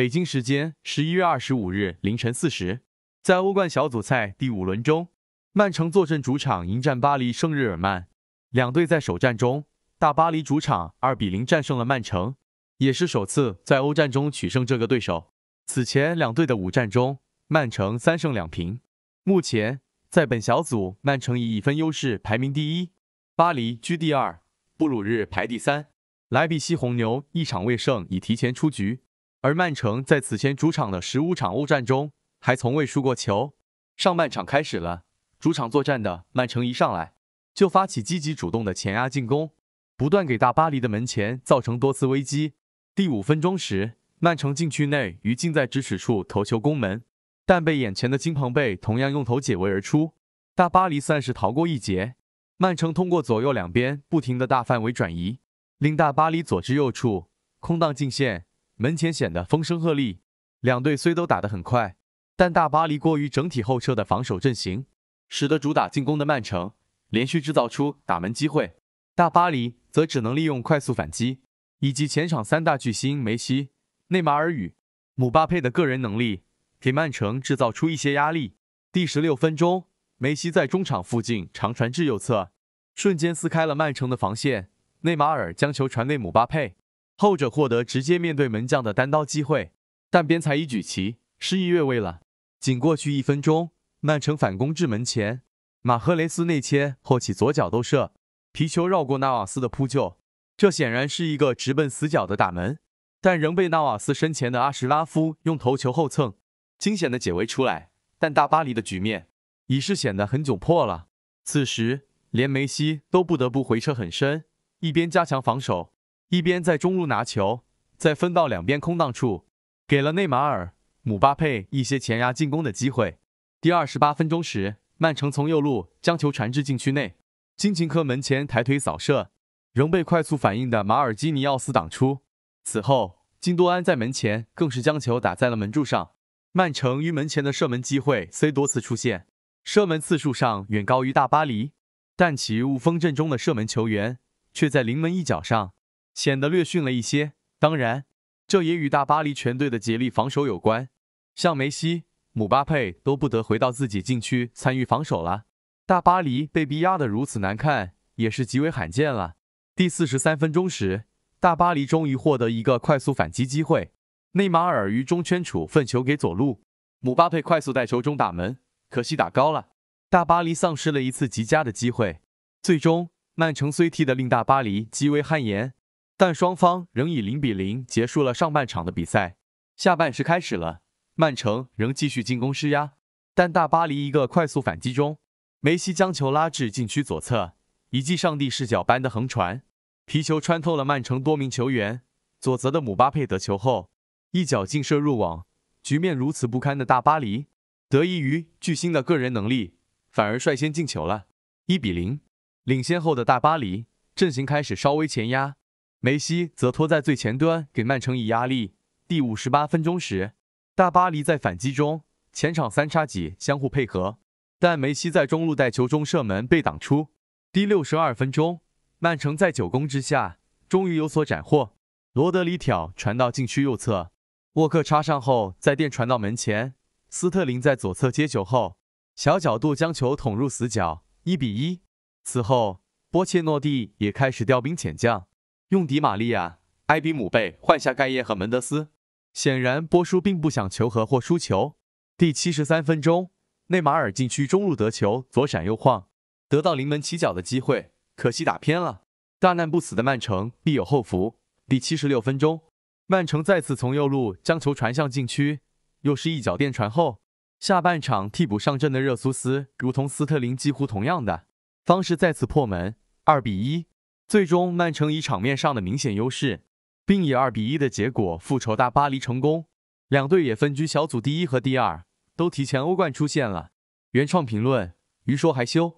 北京时间十一月二十五日凌晨四时，在欧冠小组赛第五轮中，曼城坐镇主场迎战巴黎圣日耳曼。两队在首战中，大巴黎主场二比零战胜了曼城，也是首次在欧战中取胜这个对手。此前两队的五战中，曼城三胜两平。目前在本小组，曼城以一分优势排名第一，巴黎居第二，布鲁日排第三，莱比锡红牛一场未胜，已提前出局。而曼城在此前主场的十五场欧战中还从未输过球。上半场开始了，主场作战的曼城一上来就发起积极主动的前压进攻，不断给大巴黎的门前造成多次危机。第五分钟时，曼城禁区内于近在咫尺处头球攻门，但被眼前的金庞贝同样用头解围而出，大巴黎算是逃过一劫。曼城通过左右两边不停的大范围转移，令大巴黎左至右处空荡尽线门前显得风声鹤唳，两队虽都打得很快，但大巴黎过于整体后撤的防守阵型，使得主打进攻的曼城连续制造出打门机会。大巴黎则只能利用快速反击以及前场三大巨星梅西、内马尔与姆巴佩的个人能力，给曼城制造出一些压力。第十六分钟，梅西在中场附近长传至右侧，瞬间撕开了曼城的防线。内马尔将球传给姆巴佩。后者获得直接面对门将的单刀机会，但边裁已举旗示意越位了。仅过去一分钟，曼城反攻至门前，马赫雷斯内切后起左脚兜射，皮球绕过纳瓦斯的扑救，这显然是一个直奔死角的打门，但仍被纳瓦斯身前的阿什拉夫用头球后蹭惊险的解围出来。但大巴黎的局面已是显得很窘迫了，此时连梅西都不得不回撤很深，一边加强防守。一边在中路拿球，再分到两边空档处，给了内马尔、姆巴佩一些前压进攻的机会。第二十八分钟时，曼城从右路将球传至禁区内，金琴科门前抬腿扫射，仍被快速反应的马尔基尼奥斯挡出。此后，金多安在门前更是将球打在了门柱上。曼城于门前的射门机会虽多次出现，射门次数上远高于大巴黎，但其雾锋阵中的射门球员却在临门一脚上。显得略逊了一些，当然，这也与大巴黎全队的竭力防守有关。像梅西、姆巴佩都不得回到自己禁区参与防守了。大巴黎被逼压得如此难看，也是极为罕见了。第四十三分钟时，大巴黎终于获得一个快速反击机会，内马尔于中圈处分球给左路，姆巴佩快速带球中打门，可惜打高了。大巴黎丧失了一次极佳的机会。最终，曼城虽踢得令大巴黎极为汗颜。但双方仍以零比零结束了上半场的比赛。下半时开始了，曼城仍继续进攻施压，但大巴黎一个快速反击中，梅西将球拉至禁区左侧，一记上帝视角般的横传，皮球穿透了曼城多名球员。左侧的姆巴佩得球后，一脚劲射入网，局面如此不堪的大巴黎，得益于巨星的个人能力，反而率先进球了，一比零领先后的大巴黎阵型开始稍微前压。梅西则拖在最前端，给曼城以压力。第五十八分钟时，大巴黎在反击中前场三叉戟相互配合，但梅西在中路带球中射门被挡出。第六十二分钟，曼城在久攻之下终于有所斩获，罗德里挑传到禁区右侧，沃克插上后再垫传到门前，斯特林在左侧接球后小角度将球捅入死角，一比一。此后，波切诺蒂也开始调兵遣将。用迪玛利亚、埃比姆贝换下盖耶和门德斯，显然波叔并不想求和或输球。第七十三分钟，内马尔禁区中路得球，左闪右晃，得到临门起脚的机会，可惜打偏了。大难不死的曼城必有后福。第七十六分钟，曼城再次从右路将球传向禁区，又是一脚垫传后。下半场替补上阵的热苏斯，如同斯特林几乎同样的方式再次破门，二比一。最终，曼城以场面上的明显优势，并以二比一的结果复仇大巴黎成功。两队也分居小组第一和第二，都提前欧冠出现了。原创评论：鱼说还修。